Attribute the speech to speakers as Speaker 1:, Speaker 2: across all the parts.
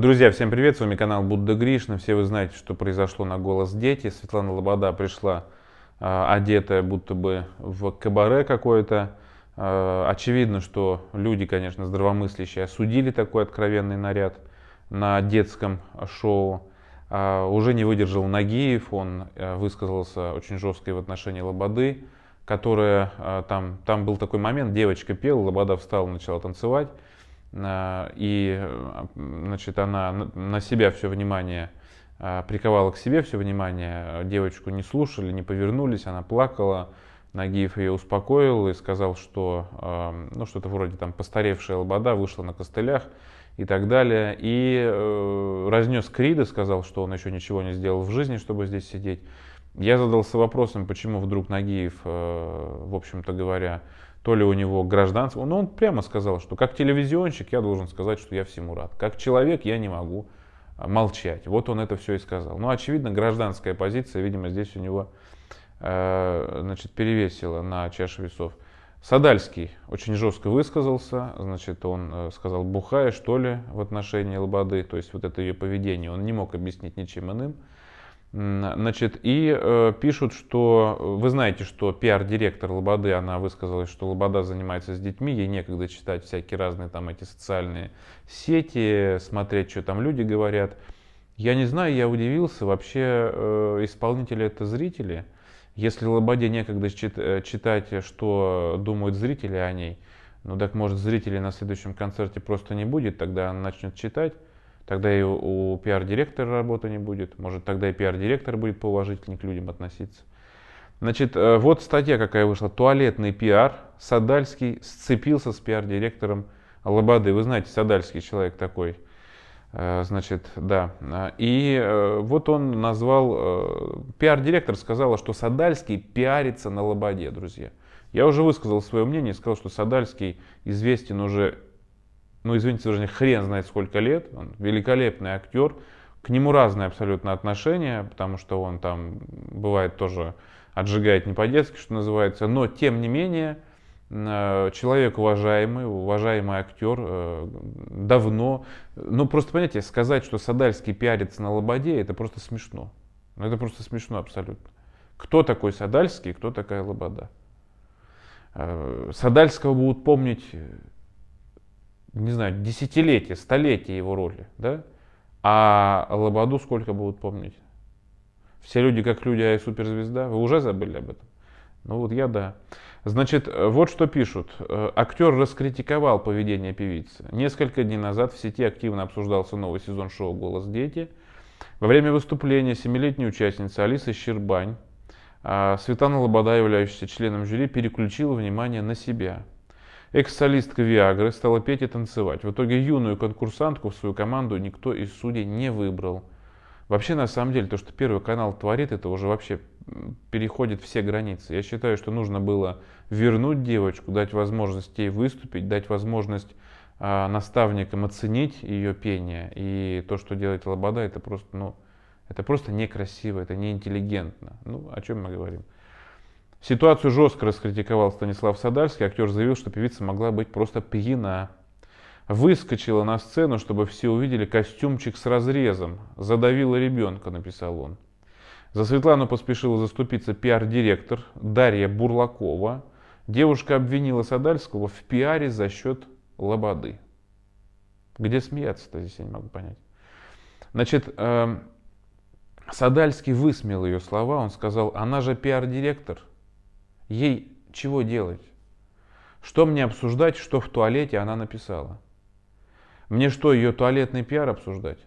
Speaker 1: Друзья, всем привет, с вами канал Будда Гришна. Все вы знаете, что произошло на «Голос дети». Светлана Лобода пришла э, одетая будто бы в кабаре какое-то. Э, очевидно, что люди, конечно, здравомыслящие осудили такой откровенный наряд на детском шоу. Э, уже не выдержал Нагиев, он э, высказался очень жестко в отношении Лободы, которая э, там, там был такой момент, девочка пела, Лобода встала, начала танцевать. А, и а, значит, она на себя все внимание а, приковала к себе все внимание, девочку не слушали, не повернулись, она плакала. Нагиев ее успокоил и сказал, что ну, что-то вроде там постаревшая лобода вышла на костылях и так далее. И э, разнес Крида, сказал, что он еще ничего не сделал в жизни, чтобы здесь сидеть. Я задался вопросом, почему вдруг Нагиев, э, в общем-то говоря, то ли у него гражданство. Но он прямо сказал, что как телевизионщик я должен сказать, что я всему рад. Как человек я не могу э, молчать. Вот он это все и сказал. Ну, очевидно, гражданская позиция, видимо, здесь у него э, значит, перевесила на чашу весов. Садальский очень жестко высказался, значит, он сказал бухая, что ли, в отношении Лободы, то есть вот это ее поведение он не мог объяснить ничем иным. Значит, и э, пишут, что э, вы знаете, что пиар-директор Лободы, она высказалась, что Лобода занимается с детьми, ей некогда читать всякие разные там эти социальные сети, смотреть, что там люди говорят. Я не знаю, я удивился, вообще э, исполнители это зрители. Если Лободе некогда чит- э, читать, что думают зрители о ней, ну так может зрителей на следующем концерте просто не будет, тогда она начнет читать. Тогда и у пиар-директора работы не будет. Может, тогда и пиар-директор будет поуважительнее к людям относиться. Значит, э, вот статья какая вышла. Туалетный пиар. Садальский сцепился с пиар-директором Лободы. Вы знаете, Садальский человек такой. Э, значит, да. И э, вот он назвал, пиар-директор сказала, что Садальский пиарится на Лободе, друзья. Я уже высказал свое мнение, сказал, что Садальский известен уже ну извините, уже хрен знает сколько лет, он великолепный актер, к нему разные абсолютно отношения, потому что он там бывает тоже отжигает не по-детски, что называется, но тем не менее э, человек уважаемый, уважаемый актер, э, давно. Ну, просто, понимаете, сказать, что Садальский пиарится на Лободе, это просто смешно. Ну, это просто смешно абсолютно. Кто такой Садальский, кто такая Лобода? Э, Садальского будут помнить не знаю, десятилетия, столетия его роли, да? А Лободу сколько будут помнить? Все люди как люди, а и суперзвезда. Вы уже забыли об этом? Ну вот я да. Значит, э, вот что пишут. Э, актер раскритиковал поведение певицы. Несколько дней назад в сети активно обсуждался новый сезон шоу «Голос дети». Во время выступления семилетняя участница Алиса Щербань, а, Светлана Лобода, являющаяся членом жюри, переключила внимание на себя. Экс-солистка Виагры стала петь и танцевать. В итоге юную конкурсантку в свою команду никто из судей не выбрал. Вообще, на самом деле, то, что Первый канал творит, это уже вообще переходит все границы. Я считаю, что нужно было вернуть девочку, дать возможность ей выступить, дать возможность э, наставникам оценить ее пение. И то, что делает Лобода, это просто, ну, это просто некрасиво, это неинтеллигентно. Ну, о чем мы говорим? Ситуацию жестко раскритиковал Станислав Садальский. Актер заявил, что певица могла быть просто пьяна. Выскочила на сцену, чтобы все увидели костюмчик с разрезом. Задавила ребенка, написал он. За Светлану поспешила заступиться пиар-директор Дарья Бурлакова. Девушка обвинила Садальского в пиаре за счет лободы. Где смеяться-то здесь, я не могу понять. Значит, эм, Садальский высмеял ее слова. Он сказал, она же пиар-директор – Ей чего делать? Что мне обсуждать, что в туалете она написала? Мне что, ее туалетный пиар обсуждать?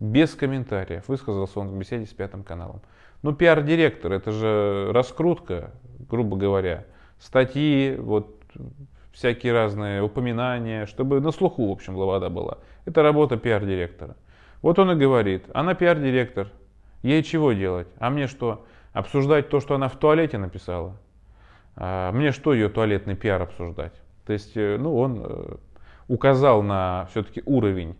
Speaker 1: Без комментариев, высказался он в беседе с Пятым каналом. Ну, пиар-директор, это же раскрутка, грубо говоря. Статьи, вот всякие разные упоминания, чтобы на слуху, в общем, лавада была. Это работа пиар-директора. Вот он и говорит, она пиар-директор, ей чего делать? А мне что, обсуждать то, что она в туалете написала? А мне что ее туалетный пиар обсуждать? То есть, э, ну, он э, указал на все-таки уровень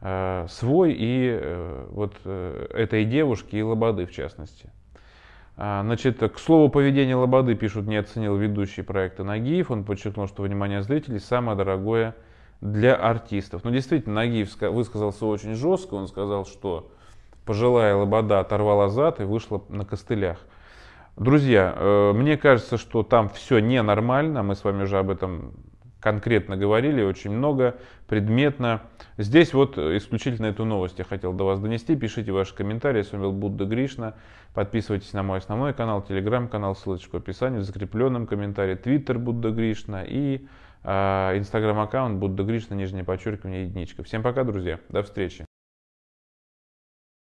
Speaker 1: э, свой и вот этой девушки и Лободы в частности. А, значит, к слову, поведение Лободы, пишут, не оценил ведущий проекта Нагиев. Он подчеркнул, что внимание зрителей самое дорогое для артистов. Но ну, действительно, Нагиев высказался очень жестко. Он сказал, что пожилая Лобода оторвала зад и вышла на костылях. Друзья, э, мне кажется, что там все ненормально. Мы с вами уже об этом конкретно говорили, очень много, предметно. Здесь вот исключительно эту новость я хотел до вас донести. Пишите ваши комментарии. С вами был Будда Гришна. Подписывайтесь на мой основной канал, телеграм-канал, ссылочка в описании, в закрепленном комментарии, твиттер Будда Гришна и э, инстаграм-аккаунт э, Будда Гришна, нижнее подчеркивание, единичка. Всем пока, друзья. До встречи.